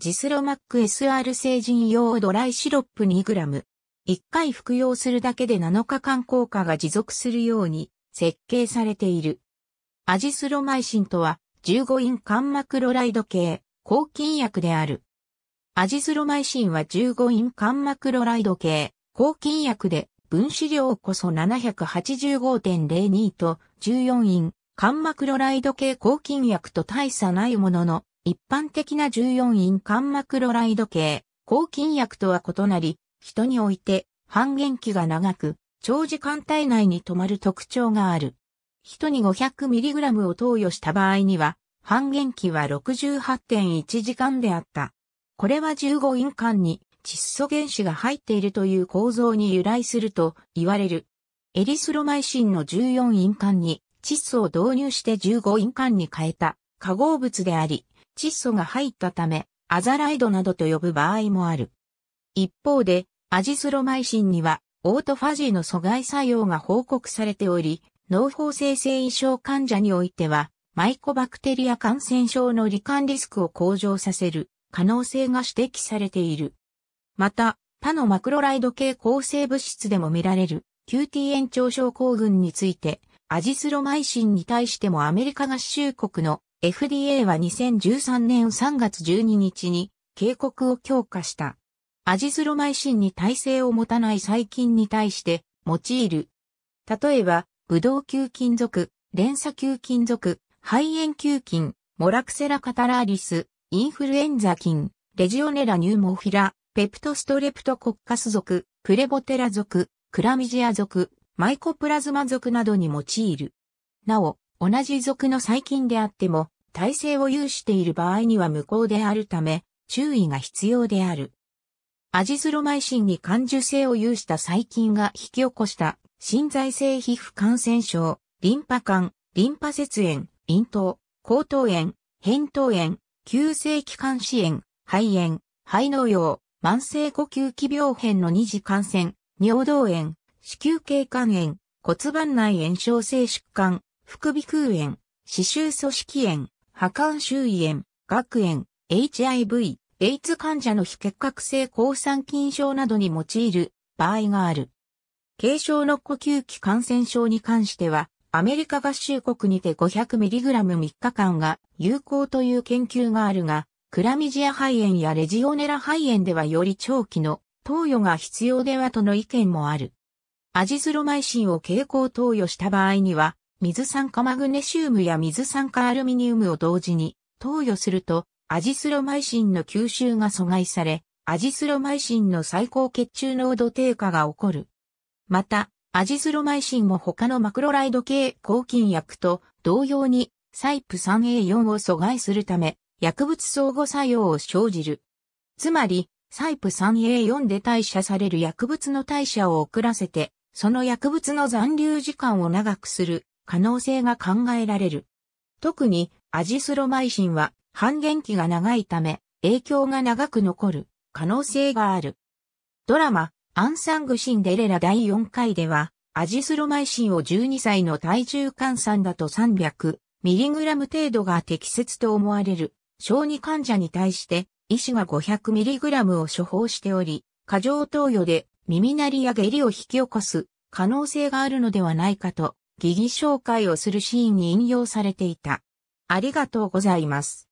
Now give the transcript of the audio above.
ジスロマック SR 成人用ドライシロップ 2g。1回服用するだけで7日間効果が持続するように設計されている。アジスロマイシンとは15イン間クロライド系抗菌薬である。アジスロマイシンは15イン間クロライド系抗菌薬で分子量こそ785.02と14イン間クロライド系抗菌薬と大差ないものの一般的な14イン間膜ロライド系、抗菌薬とは異なり、人において半減期が長く、長時間体内に止まる特徴がある。人に 500mg を投与した場合には、半減期は68.1時間であった。これは15イン間に窒素原子が入っているという構造に由来すると言われる。エリスロマイシンの14イン間に窒素を導入して15イン間に変えた化合物であり、窒素が入ったため、アザライドなどと呼ぶ場合もある。一方で、アジスロマイシンには、オートファジーの阻害作用が報告されており、脳法性性異症患者においては、マイコバクテリア感染症の罹患リスクを向上させる可能性が指摘されている。また、他のマクロライド系抗生物質でも見られる QT 延長症候群について、アジスロマイシンに対してもアメリカ合衆国の FDA は2013年3月12日に警告を強化した。アジズロマイシンに耐性を持たない細菌に対して用いる。例えば、ブドウ球菌属、連鎖球菌属、肺炎球菌、モラクセラカタラーリス、インフルエンザ菌、レジオネラニューモフィラ、ペプトストレプトコッカス属、プレボテラ属、クラミジア属、マイコプラズマ属などに用いる。なお、同じ属の細菌であっても、体制を有している場合には無効であるため、注意が必要である。アジスロマイシンに感受性を有した細菌が引き起こした心在性皮膚感染症、リンパ管、リンパ節炎、咽頭、喉頭炎、扁桃炎、急性気管支炎、肺炎、肺脳用、慢性呼吸器病変の二次感染、尿道炎、子宮頸管炎、骨盤内炎症性疾患、副鼻腔炎、歯周組織炎、破管周囲炎、学炎、HIV、AIDS 患者の非結核性抗酸菌症などに用いる場合がある。軽症の呼吸器感染症に関しては、アメリカ合衆国にて 500mg3 日間が有効という研究があるが、クラミジア肺炎やレジオネラ肺炎ではより長期の投与が必要ではとの意見もある。アジスロマイシンを経口投与した場合には、水酸化マグネシウムや水酸化アルミニウムを同時に投与すると、アジスロマイシンの吸収が阻害され、アジスロマイシンの最高血中濃度低下が起こる。また、アジスロマイシンも他のマクロライド系抗菌薬と同様にサイプ 3A4 を阻害するため、薬物相互作用を生じる。つまり、サイプ 3A4 で代謝される薬物の代謝を遅らせて、その薬物の残留時間を長くする可能性が考えられる。特にアジスロマイシンは半減期が長いため影響が長く残る可能性がある。ドラマ、アンサングシンデレラ第4回では、アジスロマイシンを12歳の体重換算だと 300mg 程度が適切と思われる小児患者に対して医師が 500mg を処方しており、過剰投与で耳鳴りや下痢を引き起こす可能性があるのではないかと疑義紹介をするシーンに引用されていた。ありがとうございます。